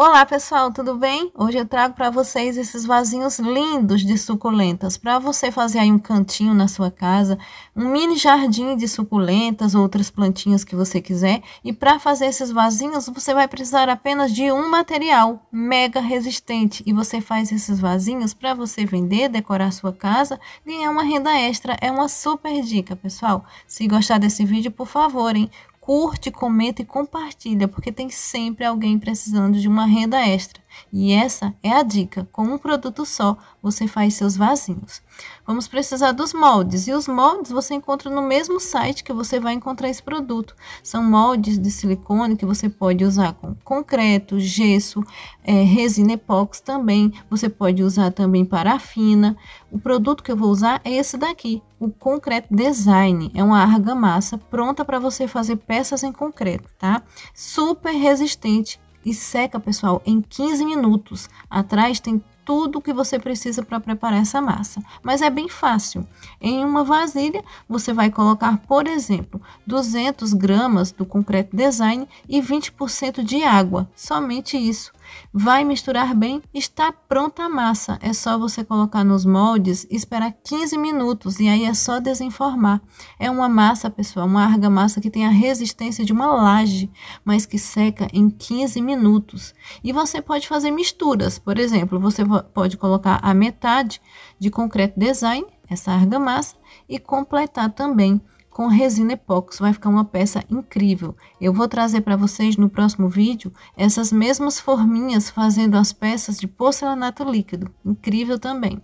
Olá pessoal, tudo bem? Hoje eu trago para vocês esses vasinhos lindos de suculentas para você fazer aí um cantinho na sua casa, um mini jardim de suculentas, ou outras plantinhas que você quiser. E para fazer esses vasinhos, você vai precisar apenas de um material mega resistente e você faz esses vasinhos para você vender, decorar sua casa, ganhar uma renda extra. É uma super dica, pessoal. Se gostar desse vídeo, por favor, hein? curte, comenta e compartilha, porque tem sempre alguém precisando de uma renda extra. E essa é a dica: com um produto só, você faz seus vasinhos. Vamos precisar dos moldes, e os moldes você encontra no mesmo site que você vai encontrar esse produto. São moldes de silicone que você pode usar com concreto, gesso, é, resina epóxi também. Você pode usar também parafina. O produto que eu vou usar é esse daqui, o Concreto Design. É uma argamassa pronta para você fazer peças em concreto, tá? Super resistente e seca, pessoal, em 15 minutos. Atrás tem tudo o que você precisa para preparar essa massa. Mas é bem fácil. Em uma vasilha, você vai colocar, por exemplo, 200 gramas do concreto design e 20% de água. Somente isso. Vai misturar bem, está pronta a massa. É só você colocar nos moldes, esperar 15 minutos e aí é só desenformar. É uma massa, pessoal, uma argamassa que tem a resistência de uma laje, mas que seca em 15 minutos. E você pode fazer misturas, por exemplo, você pode colocar a metade de concreto design, essa argamassa, e completar também com resina epóxi, vai ficar uma peça incrível. Eu vou trazer para vocês no próximo vídeo essas mesmas forminhas fazendo as peças de porcelanato líquido, incrível também.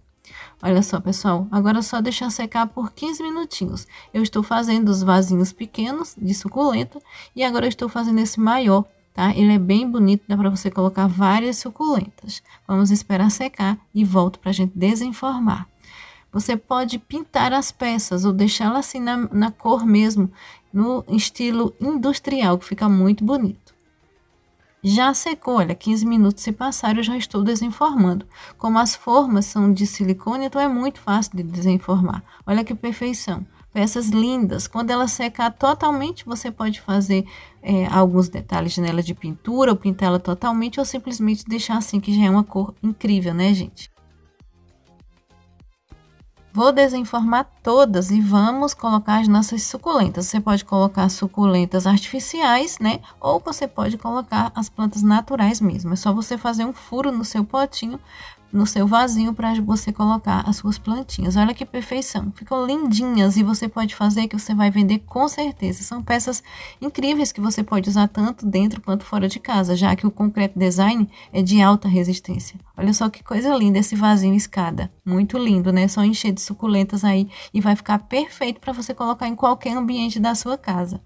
Olha só, pessoal, agora é só deixar secar por 15 minutinhos. Eu estou fazendo os vasinhos pequenos de suculenta e agora estou fazendo esse maior, tá? Ele é bem bonito, dá para você colocar várias suculentas. Vamos esperar secar e volto para a gente desenformar. Você pode pintar as peças ou deixá las assim na, na cor mesmo, no estilo industrial, que fica muito bonito. Já secou, olha, 15 minutos se passaram, eu já estou desenformando. Como as formas são de silicone, então é muito fácil de desenformar. Olha que perfeição. Peças lindas. Quando ela secar totalmente, você pode fazer é, alguns detalhes nela de pintura, ou pintá-la totalmente, ou simplesmente deixar assim, que já é uma cor incrível, né, gente? Vou desenformar todas e vamos colocar as nossas suculentas. Você pode colocar suculentas artificiais, né? Ou você pode colocar as plantas naturais mesmo. É só você fazer um furo no seu potinho no seu vasinho para você colocar as suas plantinhas. Olha que perfeição, ficam lindinhas e você pode fazer que você vai vender com certeza. São peças incríveis que você pode usar tanto dentro quanto fora de casa, já que o concreto design é de alta resistência. Olha só que coisa linda esse vasinho escada, muito lindo, né? Só encher de suculentas aí e vai ficar perfeito para você colocar em qualquer ambiente da sua casa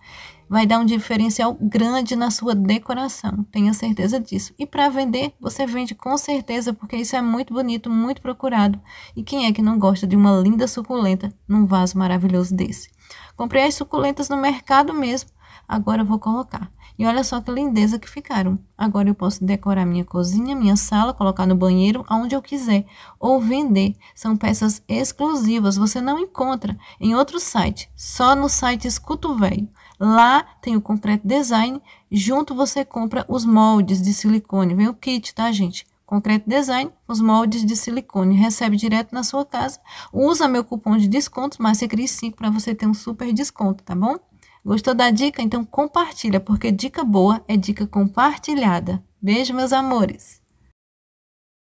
vai dar um diferencial grande na sua decoração, tenha certeza disso. E para vender, você vende com certeza, porque isso é muito bonito, muito procurado. E quem é que não gosta de uma linda suculenta num vaso maravilhoso desse? Comprei as suculentas no mercado mesmo Agora eu vou colocar. E olha só que lindeza que ficaram. Agora eu posso decorar minha cozinha, minha sala, colocar no banheiro, aonde eu quiser. Ou vender. São peças exclusivas, você não encontra em outro site. Só no site Escuto Velho. Lá tem o Concreto Design. Junto você compra os moldes de silicone. Vem o kit, tá, gente? Concreto Design, os moldes de silicone. Recebe direto na sua casa. Usa meu cupom de desconto, Márcia Cris 5, para você ter um super desconto, tá bom? Gostou da dica? Então compartilha, porque dica boa é dica compartilhada. Beijo, meus amores!